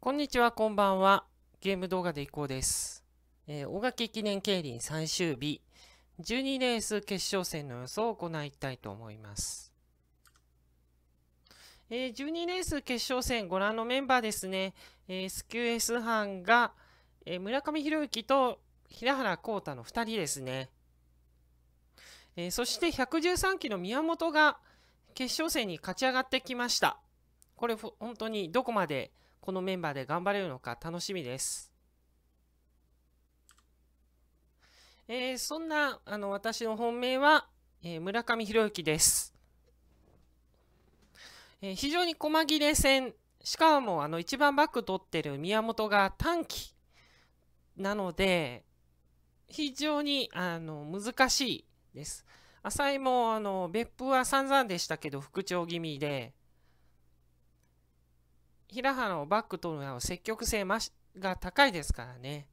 こんにちは、こんばんは。ゲーム動画でいこうです。えー、大垣記念競輪最終日、12レース決勝戦の予想を行いたいと思います。えー、12レース決勝戦、ご覧のメンバーですね。えー、スキュー S 班が、えー、村上宏之と平原浩太の2人ですね。えそして113期の宮本が決勝戦に勝ち上がってきました。これ、本当にどこまでこのメンバーで頑張れるのか楽しみです。えー、そんなあの私の本命は、えー、村上博之です。えー、非常に細切れ戦しかもあの一番バック取ってる宮本が短期なので非常にあの難しいです。浅井もあの別府は散々でしたけど復調気味で平原をバック取るのは積極性が高いですからね。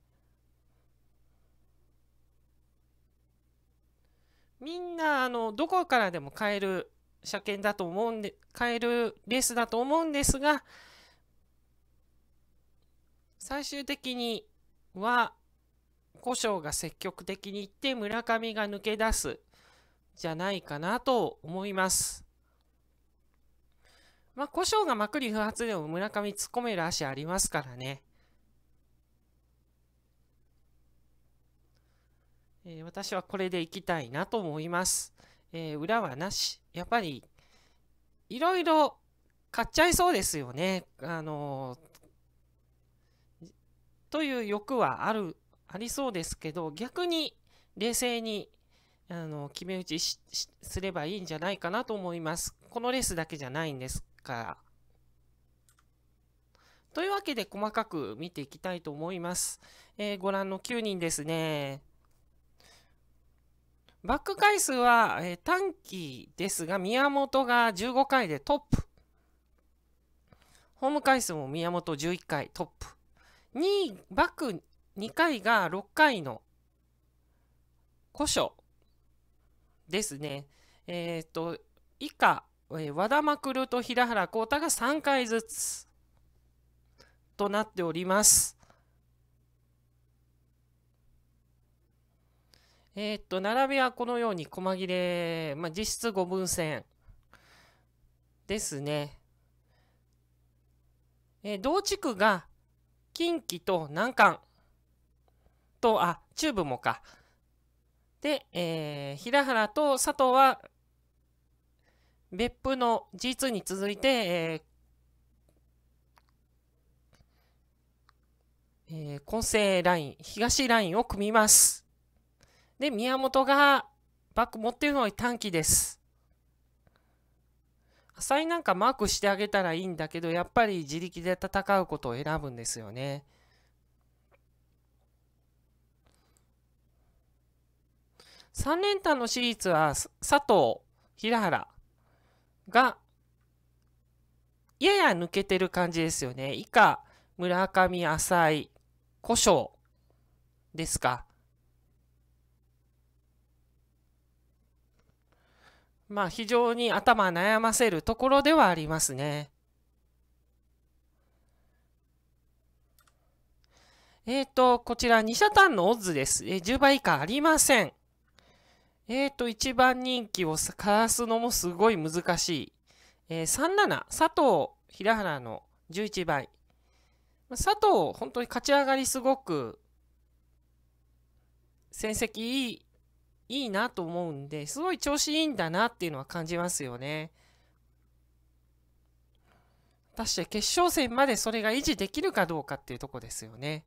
みんな、あの、どこからでも買える車検だと思うんで、買えるレースだと思うんですが、最終的には、古性が積極的にいって村上が抜け出すじゃないかなと思います。まあ、胡椒がまくり不発でも村上突っ込める足ありますからね。えー、私はこれでいきたいなと思います。えー、裏はなし。やっぱり、いろいろ買っちゃいそうですよね。あのー、という欲はある、ありそうですけど、逆に冷静に、あのー、決め打ちすればいいんじゃないかなと思います。このレースだけじゃないんです。から。というわけで細かく見ていきたいと思います。えー、ご覧の9人ですね。バック回数は、えー、短期ですが、宮本が15回でトップ。ホーム回数も宮本11回トップ。2位、バック2回が6回の古書ですね。えっ、ー、と、以下、和田まと平原浩太が3回ずつとなっております。えー、っと、並びはこのように細切れ、まあ、実質5分線ですね。えー、同地区が近畿と南関と、あ、中部もか。で、えー、平原と佐藤は別府の G2 に続いて、えーえー、成ライン、東ラインを組みます。で、宮本がバック持ってるのは短期です。浅井なんかマークしてあげたらいいんだけど、やっぱり自力で戦うことを選ぶんですよね。3連単のシリーズは佐藤、平原、が、やや抜けてる感じですよね。以下、村上、浅井、古生ですか。まあ、非常に頭悩ませるところではありますね。えっ、ー、と、こちら二社単のオッズです。えー、10倍以下ありません。えーと、1番人気をかわすのもすごい難しい。えー、37、佐藤、平原の11倍。佐藤、本当に勝ち上がりすごく、成績いい、いいなと思うんで、すごい調子いいんだなっていうのは感じますよね。果たして決勝戦までそれが維持できるかどうかっていうとこですよね。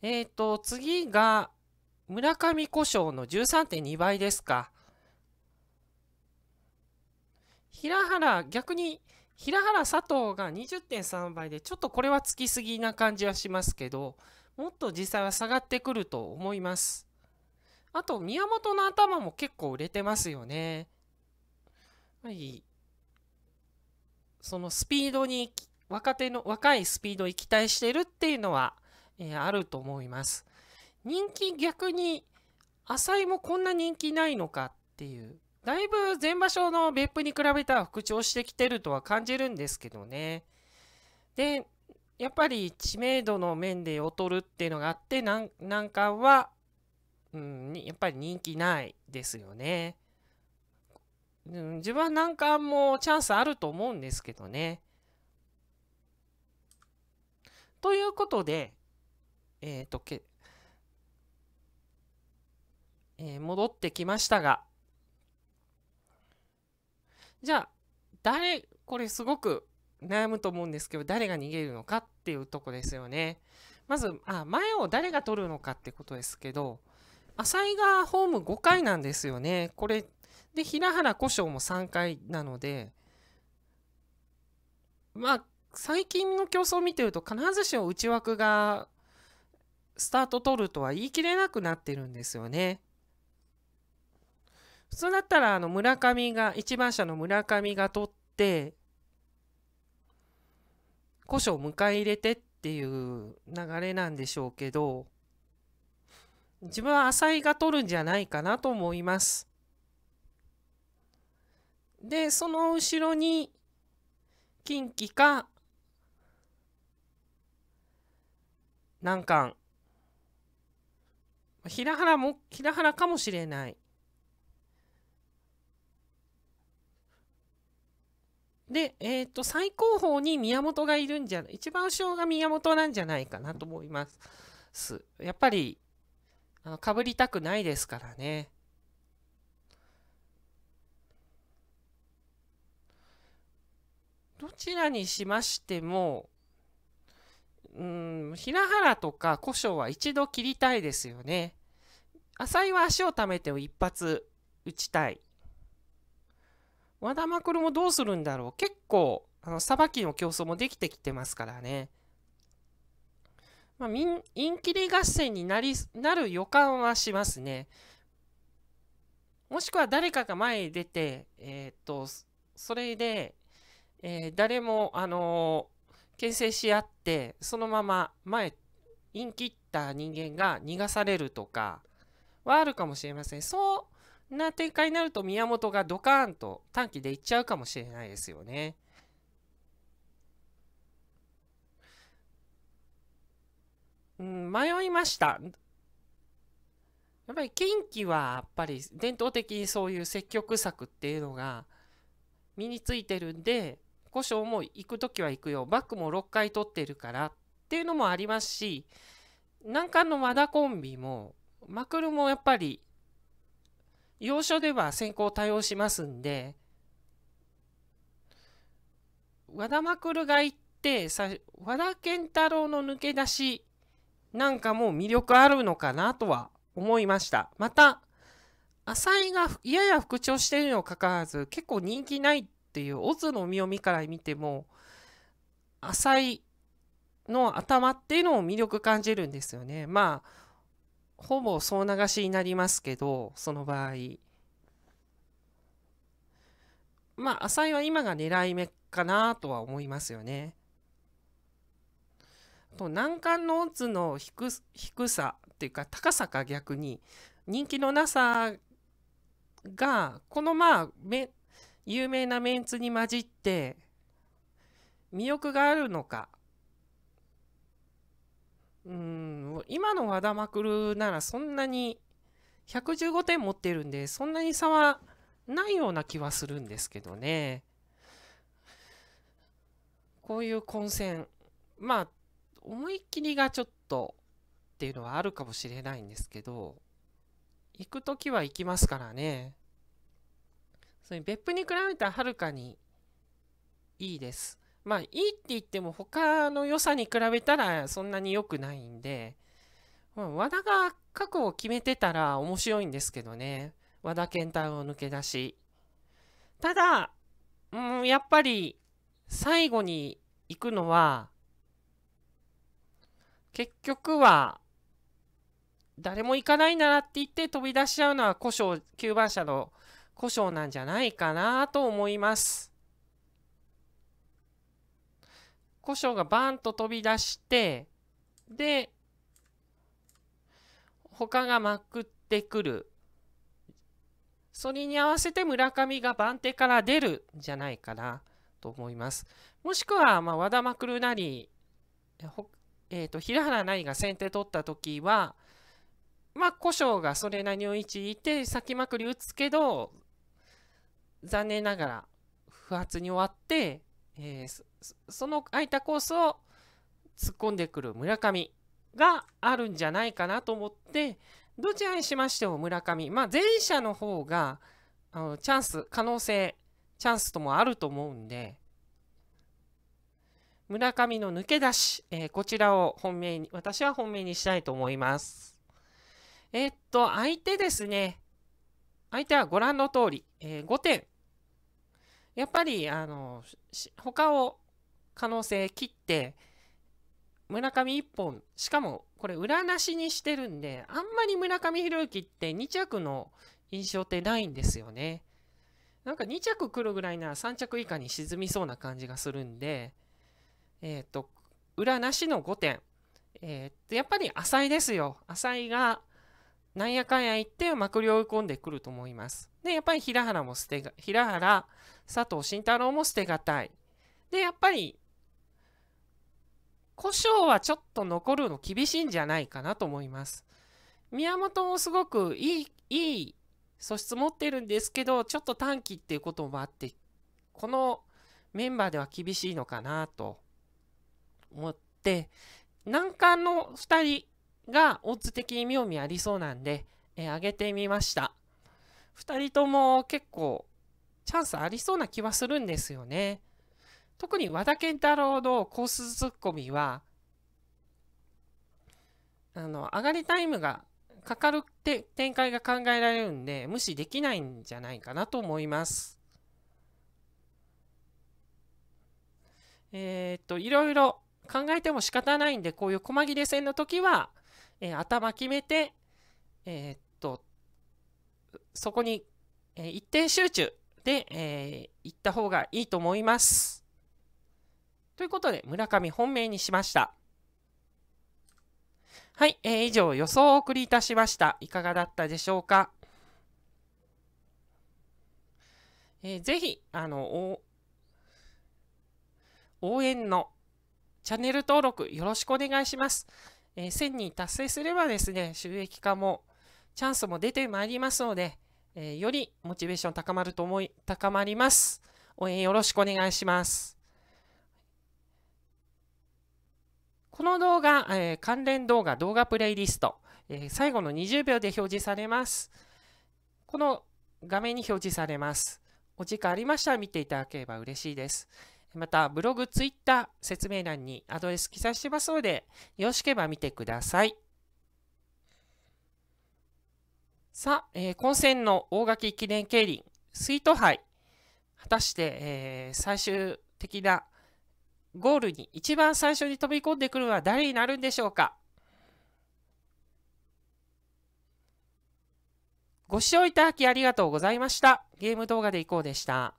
えっ、ー、と、次が、村上胡椒の13.2倍ですか。平原、逆に平原佐藤が20.3倍で、ちょっとこれはつきすぎな感じはしますけど、もっと実際は下がってくると思います。あと、宮本の頭も結構売れてますよね。はい。そのスピードに、若手の、若いスピードに期待してるっていうのは、えー、あると思います。人気逆に浅井もこんな人気ないのかっていうだいぶ前場所の別府に比べたら復調してきてるとは感じるんですけどねでやっぱり知名度の面で劣るっていうのがあって難関は、うん、やっぱり人気ないですよね、うん、自分は難関もチャンスあると思うんですけどねということで、えっ、ー、と、けえー、戻ってきましたが、じゃあ、誰、これすごく悩むと思うんですけど、誰が逃げるのかっていうとこですよね。まず、あ、前を誰が取るのかってことですけど、浅井がホーム5回なんですよね。これ、で、平原古生も3回なので、まあ、最近の競争を見てると、必ずしも内枠がスタート取るとは言い切れなくなってるんですよね。普通だったらあの村上が一番下の村上が取って古書を迎え入れてっていう流れなんでしょうけど自分は浅井が取るんじゃないかなと思います。でその後ろに近畿か難関平原も平原かもしれないで、えっ、ー、と、最高峰に宮本がいるんじゃ、一番後ろが宮本なんじゃないかなと思います。やっぱり、あの、被りたくないですからね。どちらにしましても、うん、平原とか古書は一度切りたいですよね。浅井は足をためて一発打ちたい。和田まくるもどうするんだろう結構、あの、さばきの競争もできてきてますからね。まあ、インキリ合戦になりなる予感はしますね。もしくは誰かが前に出て、えー、っと、それで、えー、誰も、あのー、牽制し合って、そのまま前、イン切った人間が逃がされるとかはあるかもしれません。そう、な展開になると宮本がドカーンと短期でいっちゃうかもしれないですよね。うん、迷いました。やっぱり近畿はやっぱり伝統的にそういう積極策っていうのが身についてるんで古障も行く時は行くよバックも6回取ってるからっていうのもありますし難関の和田コンビもマクルもやっぱり要所では先行対応しますんで、和田まくるが言ってさ、和田健太郎の抜け出しなんかも魅力あるのかなとは思いました。また、浅井がやや復調しているにもかかわらず、結構人気ないっていうオズのみを見から見ても、浅井の頭っていうのを魅力感じるんですよね。まあほぼ総流しになりますけど、その場合。まあ、浅井は今が狙い目かなとは思いますよね。と難関のオッズの低低さっていうか高さか逆に人気のなさがこのまあめ有名なメンツに混じって魅力があるのかうん今の和田まくるならそんなに115点持ってるんでそんなに差はないような気はするんですけどねこういう混戦まあ思い切りがちょっとっていうのはあるかもしれないんですけど行く時は行きますからねそれ別府に比べたらはるかにいいですまあいいって言っても他の良さに比べたらそんなに良くないんで、まあ、和田が過去を決めてたら面白いんですけどね和田健太郎抜け出し。ただ、うん、やっぱり最後に行くのは結局は誰も行かないならって言って飛び出しちゃうのは故障9番車の故障なんじゃないかなと思います。胡椒がバーンと飛び出して、で、他がまくってくる。それに合わせて村上が番手から出るんじゃないかなと思います。もしくは、ま和田まくるなり、えー、と平原なりが先手取った時は、まあ、故障がそれなりの位置いて、先まくり打つけど、残念ながら不発に終わって、えー、その空いたコースを突っ込んでくる村上があるんじゃないかなと思ってどちらにしましても村上、まあ、前者の方があのチャンス可能性チャンスともあると思うんで村上の抜け出し、えー、こちらを本命に私は本命にしたいと思いますえー、っと相手ですね相手はご覧の通り、えー、5点やっぱりあの他を可能性切って村上1本しかもこれ裏なしにしてるんであんまり村上宏之って2着の印象ってないんですよねなんか2着来るぐらいなら3着以下に沈みそうな感じがするんでえっ、ー、と裏なしの5点えー、っとやっぱり浅井ですよ浅井がなんやかんや言ってまくり追い込んでくると思います。で、やっぱり平原も捨てが、平原、佐藤慎太郎も捨てがたい。で、やっぱり、故障はちょっと残るの厳しいんじゃないかなと思います。宮本もすごくいい、いい素質持ってるんですけど、ちょっと短期っていうこともあって、このメンバーでは厳しいのかなと思って、難関の2人、がオッズ的に妙味ありそうなんで、えー、上げてみました。2人とも結構チャンスありそうな気はするんですよね。特に和田健太郎のコースツッコミは、あの、上がりタイムがかかるって展開が考えられるんで、無視できないんじゃないかなと思います。えー、っと、いろいろ考えても仕方ないんで、こういう細切れ戦の時は、えー、頭決めて、えー、っと、そこに、えー、一点集中で、え行った方がいいと思います。ということで、村上本命にしました。はい、え以上予想をお送りいたしました。いかがだったでしょうか。えー、ぜひ、あの、応援のチャンネル登録よろしくお願いします。えー、1000人達成すればですね、収益化もチャンスも出てまいりますので、えー、よりモチベーション高まると思い、高まります。応援よろしくお願いします。この動画、えー、関連動画、動画プレイリスト、え最後の20秒で表示されます。この画面に表示されます。お時間ありましたら見ていただければ嬉しいです。また、ブログ、ツイッター、説明欄にアドレス記載してますので、よろしければ見てください。さあ、えー、混戦の大垣記念競輪、スイート杯、果たして、えー、最終的なゴールに一番最初に飛び込んでくるのは誰になるんでしょうかご視聴いただきありがとうございました。ゲーム動画でいこうでした。